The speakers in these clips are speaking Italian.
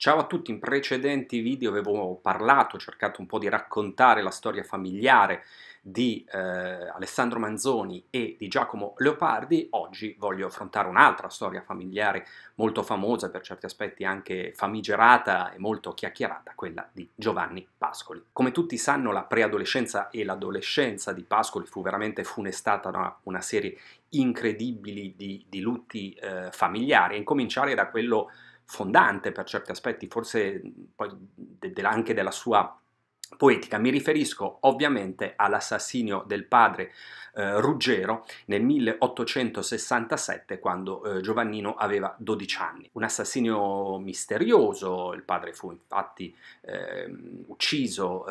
Ciao a tutti, in precedenti video avevo parlato, cercato un po' di raccontare la storia familiare di eh, Alessandro Manzoni e di Giacomo Leopardi, oggi voglio affrontare un'altra storia familiare molto famosa, per certi aspetti anche famigerata e molto chiacchierata, quella di Giovanni Pascoli. Come tutti sanno la preadolescenza e l'adolescenza di Pascoli fu veramente funestata da una, serie incredibile di, di lutti eh, familiari, a incominciare da quello fondante per certi aspetti, forse mhmm, poi de- de- anche della sua poetica. Mi riferisco ovviamente all'assassinio del padre eh, Ruggero nel 1867 quando eh, Giovannino aveva 12 anni. Un assassinio misterioso, il padre fu infatti ehm, ehm, eh, ucciso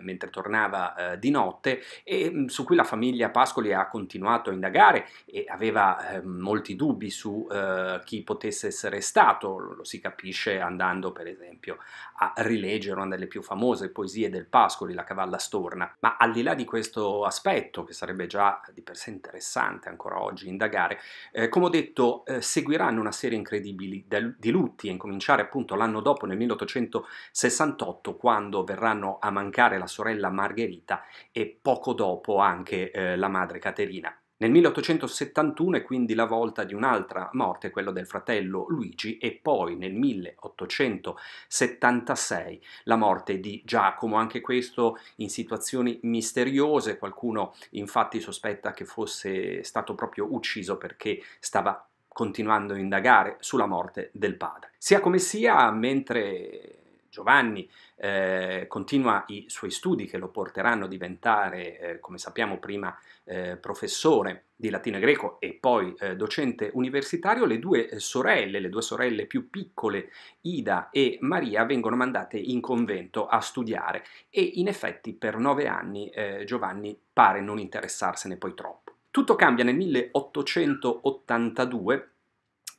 mentre tornava eh, di notte e mm, su cui la famiglia Pascoli ha continuato a indagare e aveva ehm, molti dubbi su eh, chi potesse essere stato, lo si capisce andando per esempio a rileggere una delle più famose poesie poesie del Pascoli, la cavalla storna. Ma al di là di questo aspetto, che sarebbe già di per sé interessante ancora oggi indagare, eh, come ho detto, eh, seguiranno una serie incredibile di lutti, a incominciare appunto l'anno dopo, nel 1868, quando verranno a mancare la sorella Margherita e poco dopo anche eh, la madre Caterina. Nel 1871 è quindi la volta di un'altra morte, quella del fratello Luigi, e poi nel 1876 la morte di Giacomo, anche questo in situazioni misteriose, qualcuno infatti sospetta che fosse stato proprio ucciso perché stava continuando a indagare sulla morte del padre. Sia come sia, mentre Giovanni eh, continua i suoi studi che lo porteranno a diventare, eh, come sappiamo prima, eh, professore di latino e greco e poi eh, docente universitario, le due eh, sorelle, le due sorelle più piccole, Ida e Maria, vengono mandate in convento a studiare e in effetti per nove anni eh, Giovanni pare non interessarsene poi troppo. Tutto cambia nel 1882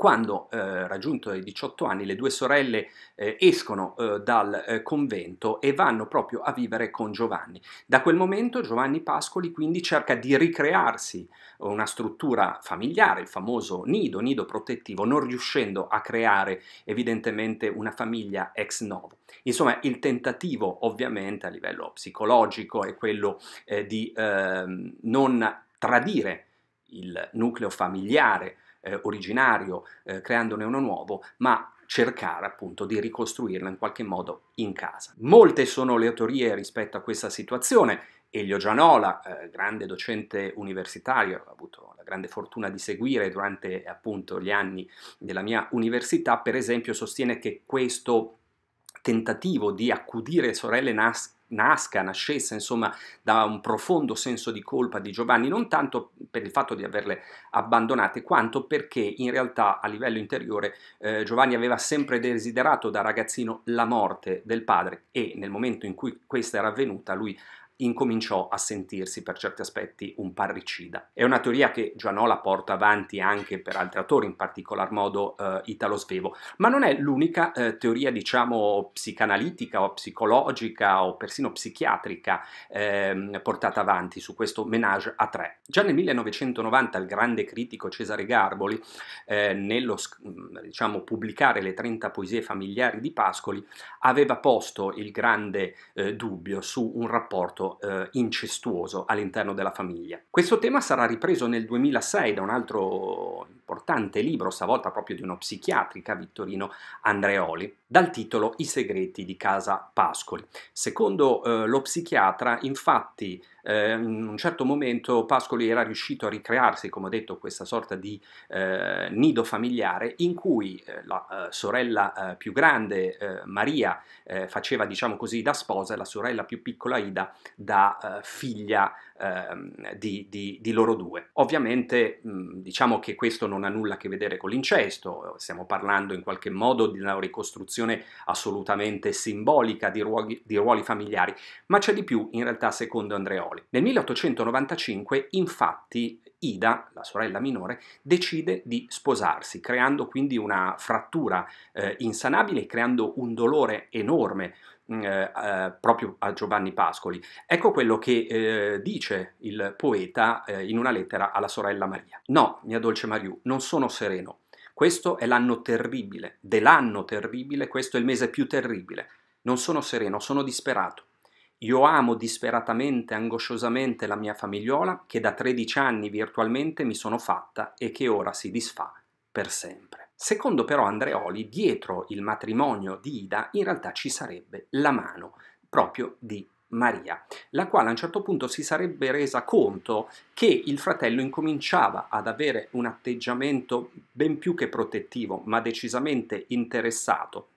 quando, eh, raggiunto i 18 anni, le due sorelle eh, escono eh, dal eh, convento e vanno proprio a vivere con Giovanni. Da quel momento Giovanni Pascoli quindi cerca di ricrearsi una struttura familiare, il famoso nido, nido protettivo, non riuscendo a creare evidentemente una famiglia ex novo. Insomma, il tentativo ovviamente a livello psicologico è quello eh, di ehm, non tradire il nucleo familiare eh, originario, eh, creandone uno nuovo, ma cercare appunto di ricostruirlo in qualche modo in casa. Molte sono le teorie rispetto a questa situazione. Elio Gianola, eh, grande docente universitario, ho avuto la grande fortuna di seguire durante appunto gli anni della mia università, per esempio sostiene che questo tentativo di accudire sorelle nas- nasca, nascesse insomma da un profondo senso di colpa di Giovanni, non tanto per il fatto di averle abbandonate, quanto perché in realtà a livello interiore eh, Giovanni aveva sempre desiderato da ragazzino la morte del padre e nel momento in cui questa era avvenuta lui incominciò a sentirsi per certi aspetti un parricida. È una teoria che Gianola porta avanti anche per altri autori, in particolar modo eh, Italo Svevo, ma non è l'unica eh, teoria, diciamo, psicanalitica o psicologica o persino psichiatrica eh, portata avanti su questo menage a tre. Già nel 1990 il grande critico Cesare Garboli, eh, nello mm, diciamo, pubblicare le 30 poesie familiari di Pascoli, aveva posto il grande eh, dubbio su un rapporto eh, incestuoso all'interno della famiglia. Questo tema sarà ripreso nel 2006 da un altro importante libro, stavolta proprio di uno psichiatrica, Vittorino Andreoli, dal titolo I segreti di casa Pascoli. Secondo eh, lo psichiatra, infatti, Ehm, in un certo momento Pascoli era riuscito a ricrearsi, come ho detto, questa sorta di eh, nido familiare in cui eh, la eh, sorella eh, più grande eh, Maria faceva, diciamo così, da sposa e la sorella più piccola Ida da figlia ehm, di, di, di, loro due. Ovviamente mh, mm, diciamo che questo non ha nulla a che vedere con l'incesto, stiamo parlando in qualche modo di una ricostruzione assolutamente simbolica di ruoli, di ruoli familiari, ma c'è di più in realtà secondo Andreotti parole. Nel 1895, infatti, Ida, la sorella minore, decide di sposarsi, creando quindi una frattura eh, insanabile, creando un dolore enorme mm, eh, eh, proprio a Giovanni Pascoli. Ecco quello che eh, dice il poeta eh, in una lettera alla sorella Maria. No, mia dolce Mariù, non sono sereno. Questo è l'anno terribile, dell'anno terribile, questo è il mese più terribile. Non sono sereno, sono disperato. Io amo disperatamente, angosciosamente la mia famigliola che da 13 anni virtualmente mi sono fatta e che ora si disfà per sempre. Secondo però Andreoli, dietro il matrimonio di Ida in realtà ci sarebbe la mano proprio di Maria, la quale a un certo punto si sarebbe resa conto che il fratello incominciava ad avere un atteggiamento ben più che protettivo, ma decisamente interessato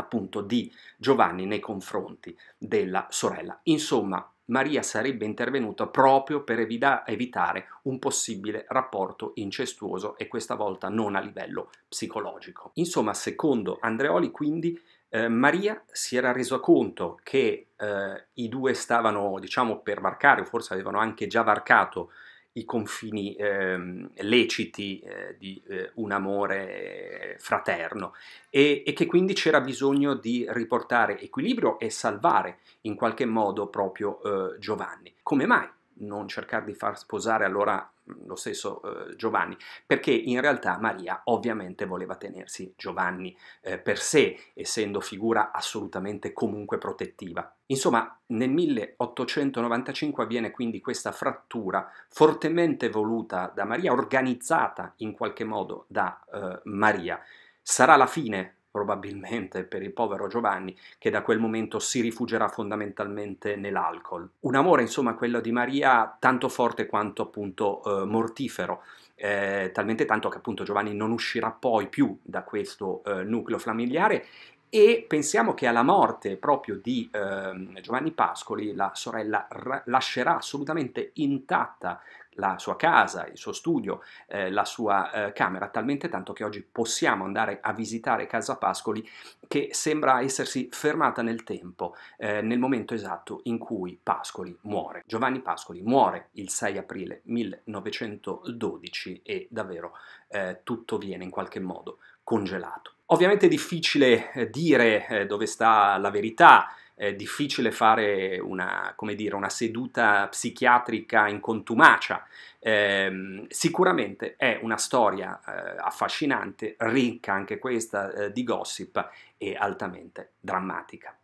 appunto di Giovanni nei confronti della sorella. Insomma, Maria sarebbe intervenuta proprio per evita evitare un possibile rapporto incestuoso e questa volta non a livello psicologico. Insomma, secondo Andreoli, quindi eh, Maria si era resa conto che eh, i due stavano, diciamo, per varcare, o forse avevano anche già varcato i confini eh, leciti eh, di eh, un amore fraterno e, e, che quindi c'era bisogno di riportare equilibrio e salvare in qualche modo proprio eh, Giovanni. Come mai non cercare di far sposare allora lo stesso eh, Giovanni, perché in realtà Maria ovviamente voleva tenersi Giovanni eh, per sé, essendo figura assolutamente comunque protettiva. Insomma, nel 1895 avviene quindi questa frattura fortemente voluta da Maria, organizzata in qualche modo da eh, Maria. Sarà la fine probabilmente per il povero Giovanni, che da quel momento si rifugerà fondamentalmente nell'alcol. Un amore, insomma, quello di Maria, tanto forte quanto appunto eh, mortifero, eh, talmente tanto che appunto Giovanni non uscirà poi più da questo eh, nucleo familiare e pensiamo che alla morte proprio di eh, Giovanni Pascoli la sorella r- lascerà assolutamente intatta la sua casa, il suo studio, eh, la sua eh, camera, talmente tanto che oggi possiamo andare a visitare Casa Pascoli che sembra essersi fermata nel tempo, eh, nel momento esatto in cui Pascoli muore. Giovanni Pascoli muore il 6 aprile 1912 e davvero eh, tutto viene in qualche modo congelato. Ovviamente è difficile eh, dire eh, dove sta la verità, è difficile fare una, dire, una seduta psichiatrica in contumacia. Eh, sicuramente è una storia eh, affascinante, ricca anche questa di gossip e altamente drammatica.